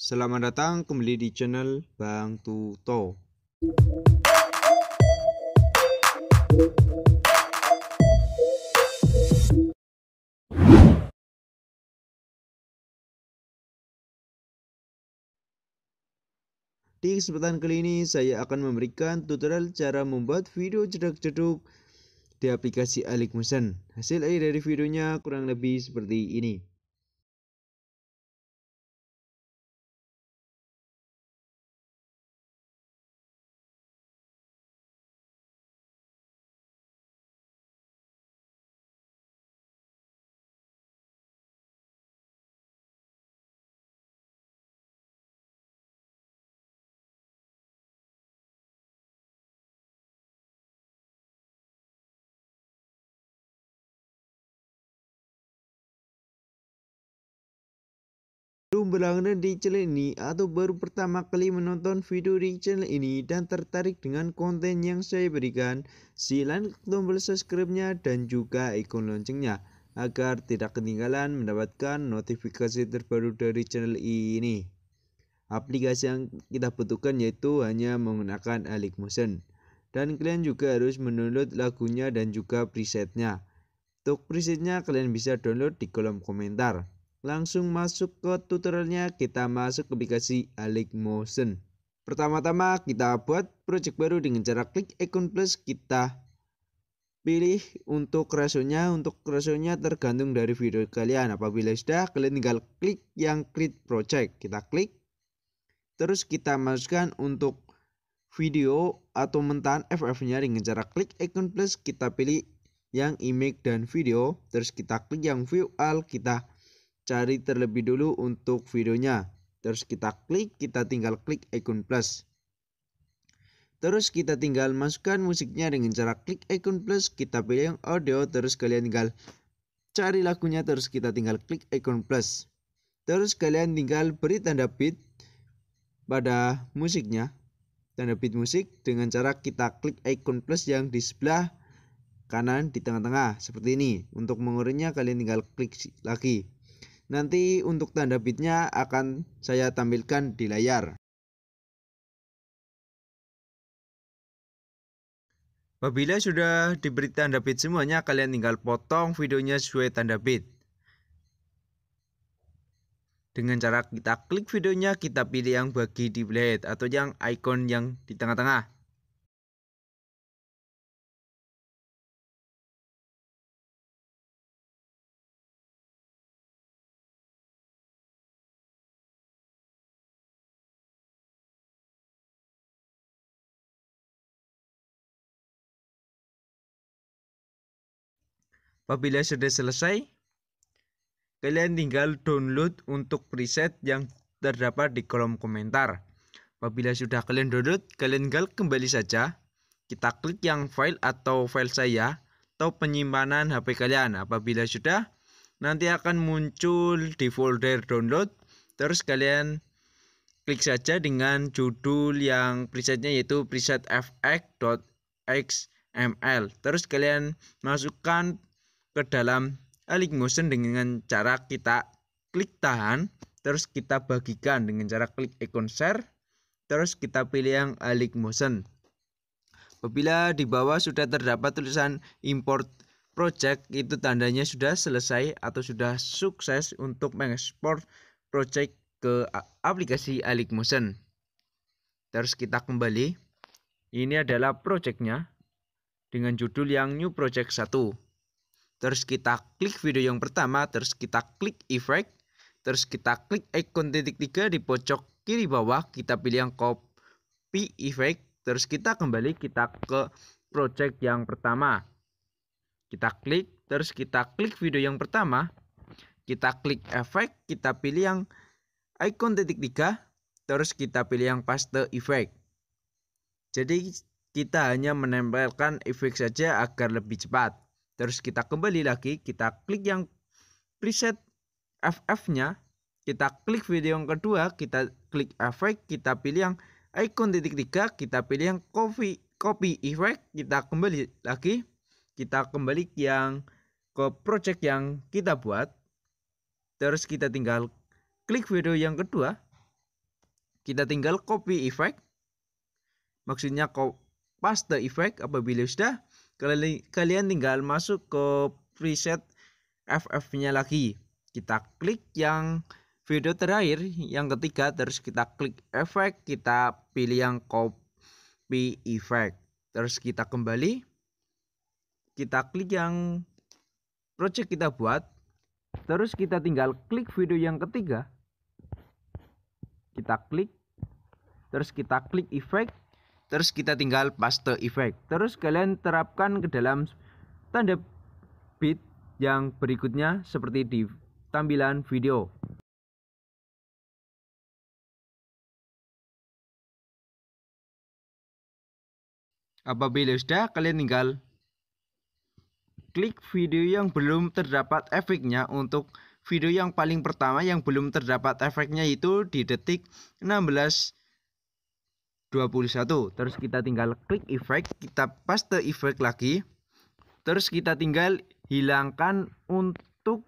Selamat datang kembali di channel Bang Tuto. Di kesempatan kali ini saya akan memberikan tutorial cara membuat video jeduk jeduk di aplikasi Alikmusen. Hasil akhir dari videonya kurang lebih seperti ini. baru berlangganan di channel ini atau baru pertama kali menonton video di channel ini dan tertarik dengan konten yang saya berikan, silakan tombol subscribe-nya dan juga ikon loncengnya agar tidak ketinggalan mendapatkan notifikasi terbaru dari channel ini. Aplikasi yang kita butuhkan yaitu hanya menggunakan Alik Motion. Dan kalian juga harus mendownload lagunya dan juga presetnya. Untuk presetnya kalian bisa download di kolom komentar. Langsung masuk ke tutorialnya, kita masuk ke aplikasi Alik Motion. Pertama-tama kita buat project baru dengan cara klik icon plus kita pilih untuk rasionya untuk rasionya tergantung dari video kalian apabila sudah kalian tinggal klik yang create project kita klik terus kita masukkan untuk video atau mentahan FF nya dengan cara klik icon plus kita pilih yang image dan video terus kita klik yang view all kita cari terlebih dulu untuk videonya. Terus kita klik, kita tinggal klik ikon plus. Terus kita tinggal masukkan musiknya dengan cara klik ikon plus, kita pilih yang audio, terus kalian tinggal cari lagunya, terus kita tinggal klik ikon plus. Terus kalian tinggal beri tanda beat pada musiknya, tanda beat musik dengan cara kita klik ikon plus yang di sebelah kanan di tengah-tengah seperti ini. Untuk mengurinya kalian tinggal klik lagi. Nanti untuk tanda bitnya akan saya tampilkan di layar. Apabila sudah diberi tanda bit semuanya, kalian tinggal potong videonya sesuai tanda bit. Dengan cara kita klik videonya, kita pilih yang bagi di blade atau yang icon yang di tengah-tengah. Apabila sudah selesai, kalian tinggal download untuk preset yang terdapat di kolom komentar. Apabila sudah kalian download, kalian tinggal kembali saja. Kita klik yang file atau file saya atau penyimpanan HP kalian. Apabila sudah, nanti akan muncul di folder download. Terus kalian klik saja dengan judul yang presetnya yaitu preset fx.xml. Terus kalian masukkan ke dalam eh, link motion dengan cara kita klik tahan terus kita bagikan dengan cara klik ikon share terus kita pilih yang eh, link motion apabila di bawah sudah terdapat tulisan import project itu tandanya sudah selesai atau sudah sukses untuk mengekspor project ke eh, aplikasi Alik Motion. Terus kita kembali. Ini adalah projectnya dengan judul yang New Project 1 terus kita klik video yang pertama, terus kita klik efek, terus kita klik ikon titik tiga di pojok kiri bawah, kita pilih yang copy efek, terus kita kembali kita ke project yang pertama. Kita klik, terus kita klik video yang pertama, kita klik efek, kita pilih yang ikon titik tiga, terus kita pilih yang paste efek. Jadi kita hanya menempelkan efek saja agar lebih cepat. Terus kita kembali lagi, kita klik yang preset FF-nya, kita klik video yang kedua, kita klik efek, kita pilih yang icon titik tiga, kita pilih yang copy copy effect, kita kembali lagi, kita kembali yang ke project yang kita buat. Terus kita tinggal klik video yang kedua, kita tinggal copy effect, maksudnya pas the effect apabila sudah kalian tinggal masuk ke preset FF-nya lagi. Kita klik yang video terakhir, yang ketiga terus kita klik efek, kita pilih yang copy effect. Terus kita kembali kita klik yang project kita buat. Terus kita tinggal klik video yang ketiga. Kita klik terus kita klik efek terus kita tinggal paste effect terus kalian terapkan ke dalam tanda bit yang berikutnya seperti di tampilan video apabila sudah kalian tinggal klik video yang belum terdapat efeknya untuk video yang paling pertama yang belum terdapat efeknya itu di detik 16 21 terus kita tinggal klik efek, kita paste efek lagi terus kita tinggal hilangkan untuk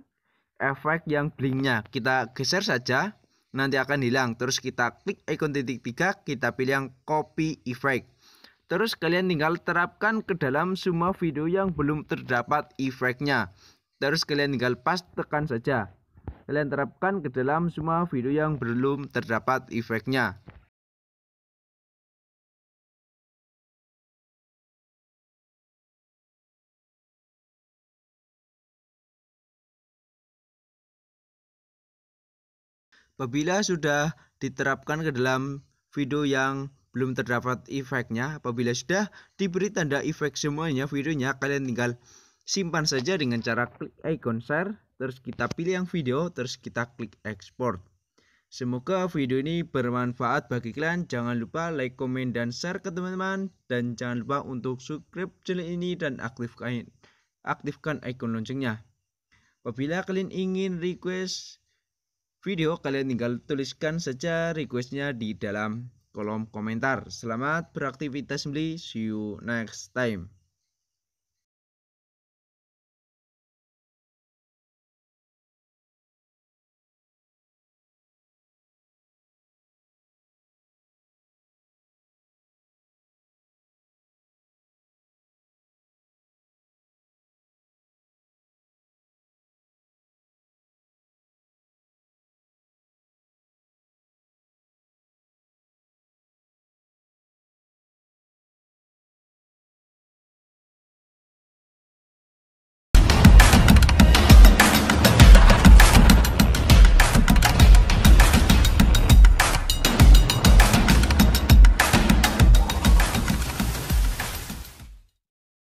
efek yang blinknya kita geser saja nanti akan hilang terus kita klik icon titik tiga kita pilih yang copy efek, terus kalian tinggal terapkan ke dalam semua video yang belum terdapat efeknya terus kalian tinggal paste tekan saja kalian terapkan ke dalam semua video yang belum terdapat efeknya Apabila sudah diterapkan ke dalam video yang belum terdapat efeknya, apabila sudah diberi tanda efek semuanya videonya, kalian tinggal simpan saja dengan cara klik icon share, terus kita pilih yang video, terus kita klik export. Semoga video ini bermanfaat bagi kalian. Jangan lupa like, komen, dan share ke teman-teman. Dan jangan lupa untuk subscribe channel ini dan aktifkan, aktifkan icon loncengnya. Apabila kalian ingin request video, kalian tinggal tuliskan saja requestnya di dalam kolom komentar. Selamat beraktivitas kembali, see you next time.